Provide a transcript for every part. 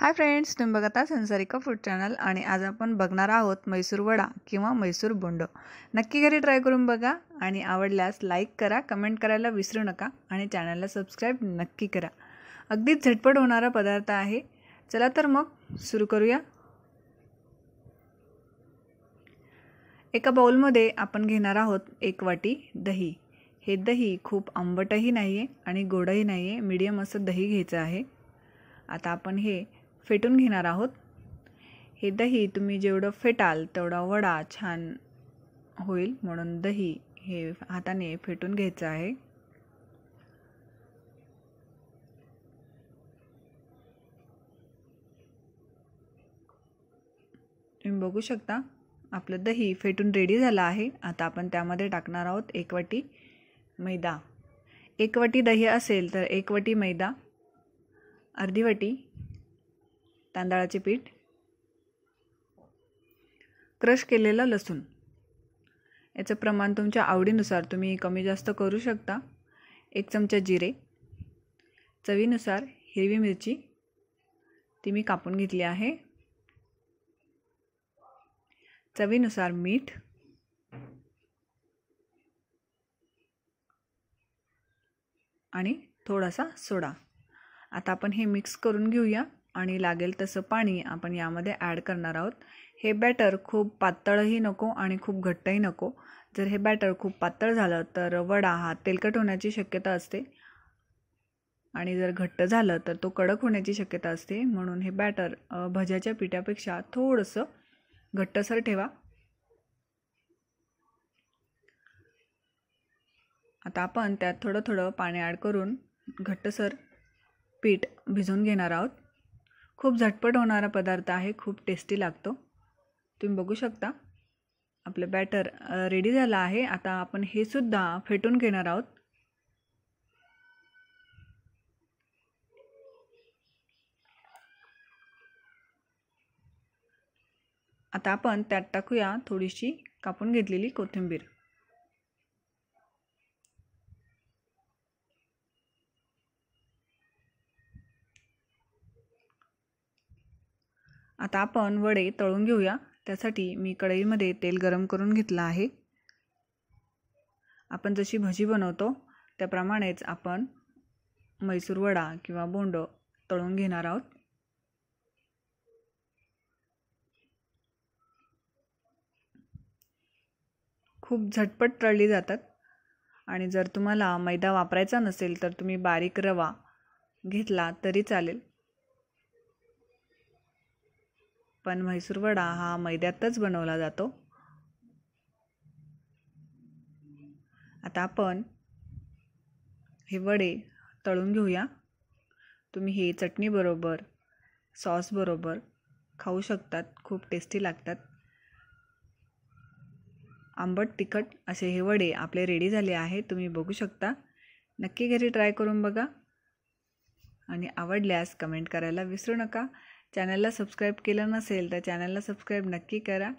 hi friends तुम्ही बघत आहात संसारिका फूड चॅनल आणि आज आपण बघणार आहोत मैसूर वडा किंवा मैसूर बोंड नक्की घरी ट्राय करून बघा आणि आवडल्यास लाईक करा कमेंट करायला विसरू नका आणि चॅनलला सबस्क्राईब नक्की करा अगदीच झटपट होणारा पदार्थ आहे चला तर मग सुरू करूया एका बाऊलमध्ये आपण घेणार आहोत एक वाटी दही हे दही खूप आंबटही नाही आहे आणि गोडही नाही आहे मीडियम असं दही घ्यायचं आहे आता आपण हे फेटून घेणार आहोत हे दही तुम्ही जेवढं फेटाल तेवढा वडा छान होईल म्हणून दही हे हाताने फेटून घ्यायचं आहे तुम्ही बघू शकता आपलं दही फेटून रेडी झालं आहे आता आपण त्यामध्ये टाकणार आहोत एक वाटी मैदा एक वाटी दही असेल तर एक वाटी मैदा अर्धी वाटी तांदळाचे पीठ क्रश केलेलं लसूण याचं प्रमाण तुमच्या आवडीनुसार तुम्ही कमी जास्त करू शकता एक चमचा जिरे चवीनुसार हिरवी मिरची ती मी कापून घेतली आहे चवीनुसार मीठ आणि थोडासा सोडा आता आपण हे मिक्स करून घेऊया आणि लागेल तसं पाणी आपण यामध्ये ॲड करणार आहोत हे बॅटर खूप पातळही नको आणि खूप घट्टही नको जर हे बॅटर खूप पातळ झालं तर वडा हा तेलकट होण्याची शक्यता असते आणि जर घट्ट झालं तर तो कडक होण्याची शक्यता असते म्हणून हे बॅटर भज्याच्या पिठापेक्षा थोडंसं घट्टसर ठेवा आता आपण त्यात थोडं थोडं पाणी ॲड करून घट्टसर पीठ भिजवून घेणार आहोत खूप झटपट होणारा पदार्थ आहे खूप टेस्टी लागतो तुम्ही बघू शकता आपलं बॅटर रेडी झालं आहे आता आपण हे सुद्धा फेटून घेणार आहोत आता आपण त्यात टाकूया थोडीशी कापून घेतलेली कोथिंबीर आता आपण वडे तळून घेऊया त्यासाठी मी कढईमध्ये तेल गरम करून घेतलं आहे आपण जशी भजी बनवतो त्याप्रमाणेच आपण मैसूर वडा किंवा बोंड तळून घेणार आहोत खूप झटपट तळली जातात आणि जर तुम्हाला मैदा वापरायचा नसेल तर तुम्ही बारीक रवा घेतला तरी चालेल पण म्हैसूर वडा हा मैद्यातच बनवला जातो आता आपण हे वडे तळून घेऊया तुम्ही हे चटणीबरोबर सॉसबरोबर खाऊ शकतात खूप टेस्टी लागतात आंबट तिखट असे हे वडे आपले रेडी झाले आहे तुम्ही बघू शकता नक्की घरी ट्राय करून बघा आणि आवडल्यास कमेंट करायला विसरू नका चॅनलला सबस्क्राईब केलं नसेल तर चॅनलला सबस्क्राईब नक्की करा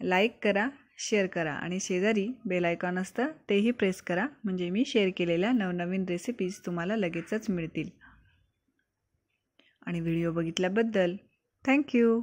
लाईक करा शेअर करा आणि शेजारी बेल आयकॉन असतं तेही प्रेस करा म्हणजे मी शेअर केलेल्या नवनवीन रेसिपीज तुम्हाला लगेचच मिळतील आणि व्हिडिओ बघितल्याबद्दल थँक्यू